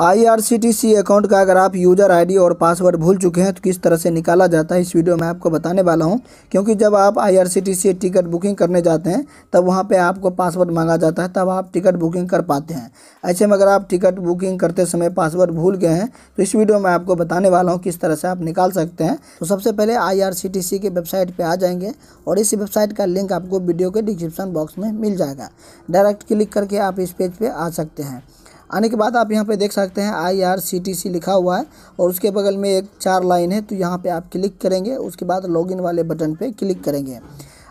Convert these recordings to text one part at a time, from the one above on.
IRCTC account का अगर आप यूज़र आईडी और पासवर्ड भूल चुके हैं तो किस तरह से निकाला जाता है इस वीडियो में आपको बताने वाला हूं क्योंकि जब आप आईआरसीटीसी टिकट बुकिंग करने जाते हैं तब वहां पे आपको पासवर्ड मांगा जाता है तब आप टिकट बुकिंग कर पाते हैं ऐसे में अगर आप टिकट बुकिंग करते समय पासवर्ड भूल गए हैं तो इस वीडियो में आपको बताने वाला हूँ किस तरह से आप निकाल सकते हैं तो सबसे पहले आई की वेबसाइट पर आ जाएंगे और इस वेबसाइट का लिंक आपको वीडियो के डिस्क्रिप्सन बॉक्स में मिल जाएगा डायरेक्ट क्लिक करके आप इस पेज पर आ सकते हैं आने के बाद आप यहाँ पे देख सकते हैं I R C T C लिखा हुआ है और उसके बगल में एक चार लाइन है तो यहाँ पे आप क्लिक करेंगे उसके बाद लॉगिन वाले बटन पे क्लिक करेंगे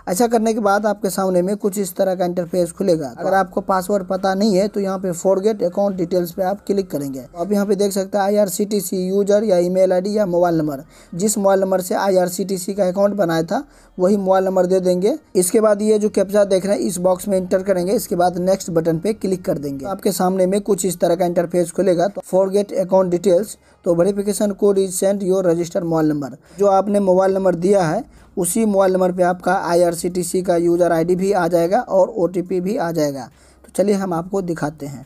अच्छा करने के बाद आपके सामने में कुछ इस तरह का इंटरफेस खुलेगा अगर आपको पासवर्ड पता नहीं है तो यहाँ पे फॉरगेट अकाउंट डिटेल्स पे आप क्लिक करेंगे तो आप यहाँ पे देख सकते हैं आई यूजर या ईमेल आईडी या मोबाइल नंबर जिस मोबाइल नंबर से आई का अकाउंट बनाया था वही मोबाइल नंबर दे देंगे इसके बाद ये जो कैप्चा देख रहे हैं इस बॉक्स में इंटर करेंगे इसके बाद नेक्स्ट बटन पे क्लिक कर देंगे तो आपके सामने में कुछ इस तरह का इंटरफेस खुलेगा तो फॉरगेट अकाउंट डिटेल्स तो verification code is send your register mobile number जो आपने मोबाइल नंबर दिया है उसी मोबाइल नंबर पे आपका आईआरसीटीसी का यूज़र आईडी भी आ जाएगा और ओटीपी भी आ जाएगा तो चलिए हम आपको दिखाते हैं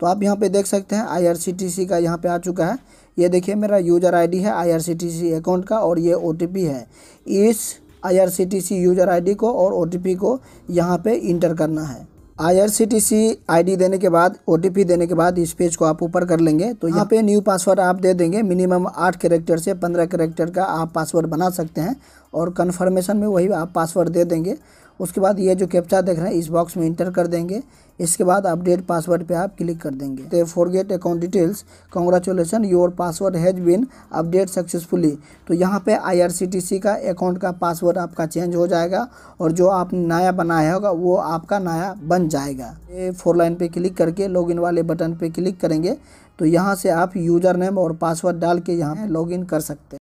तो आप यहाँ पे देख सकते हैं आईआरसीटीसी का यहाँ पे आ चुका है ये देखिए मेरा यूज़र आईडी है आईआरसीटीसी अकाउंट का और ये ओटीपी है इस आईआरसीटीसी यूज़र आईडी को और ओ को यहाँ पर इंटर करना है आई डी देने के बाद पी देने के बाद इस पेज को आप ऊपर कर लेंगे तो यहाँ पे न्यू पासवर्ड आप दे देंगे मिनिमम आठ करेक्टर से पंद्रह करेक्टर का आप पासवर्ड बना सकते हैं और कन्फर्मेशन में वही आप पासवर्ड दे देंगे उसके बाद ये जो कैप्चा देख रहे हैं इस बॉक्स में इंटर कर देंगे इसके बाद अपडेट पासवर्ड पे आप क्लिक कर देंगे तो forget account details congratulation your password has been update successfully तो यहाँ पे आईआरसीटीसी का अकाउंट का पासवर्ड आपका चेंज हो जाएगा और जो आपने नया बनाया होगा वो आपका नया बन जाएगा ये फोर लाइन पर क्लिक करके इन वाले बटन पर क्लिक करेंगे तो यहाँ से आप यूज़र नेम और पासवर्ड डाल के यहाँ इन कर सकते हैं